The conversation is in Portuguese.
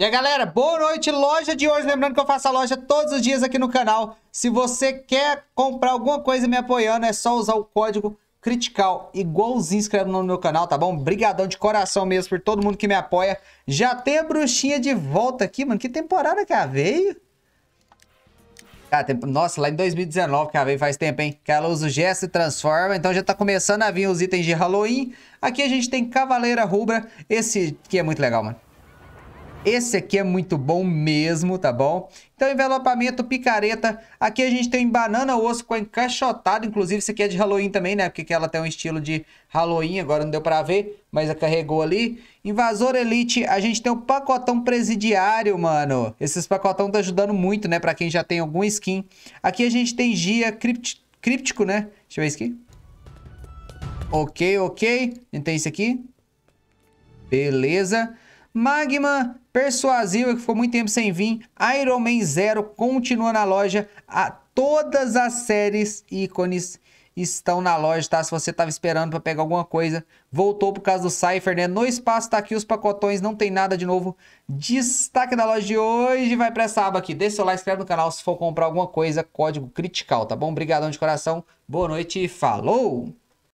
E aí, galera, boa noite, loja de hoje. Lembrando que eu faço a loja todos os dias aqui no canal. Se você quer comprar alguma coisa me apoiando, é só usar o código Critical, igualzinho inscreve no meu canal, tá bom? Brigadão de coração mesmo por todo mundo que me apoia. Já tem a bruxinha de volta aqui, mano. Que temporada que ela veio? Ah, tem... Nossa, lá em 2019 que ela veio faz tempo, hein? Que ela usa o gesto e transforma. Então já tá começando a vir os itens de Halloween. Aqui a gente tem Cavaleira Rubra. Esse que é muito legal, mano. Esse aqui é muito bom mesmo, tá bom? Então, envelopamento picareta. Aqui a gente tem banana osso com encaixotado. Inclusive, isso aqui é de Halloween também, né? Porque ela tem um estilo de Halloween. Agora não deu pra ver, mas carregou ali. Invasor Elite. A gente tem um pacotão presidiário, mano. Esses pacotão tá ajudando muito, né? Pra quem já tem algum skin. Aqui a gente tem Gia criptico, Críptico, né? Deixa eu ver isso aqui. Ok, ok. A gente tem isso aqui. Beleza. Magma, Persuasiva, que ficou muito tempo sem vir, Iron Man Zero continua na loja. A, todas as séries ícones estão na loja, tá? Se você tava esperando para pegar alguma coisa, voltou por causa do Cypher, né? No espaço tá aqui os pacotões, não tem nada de novo. Destaque da loja de hoje vai para essa aba aqui. Deixa seu like, inscreve no canal se for comprar alguma coisa, código critical, tá bom? Obrigadão de coração. Boa noite, falou.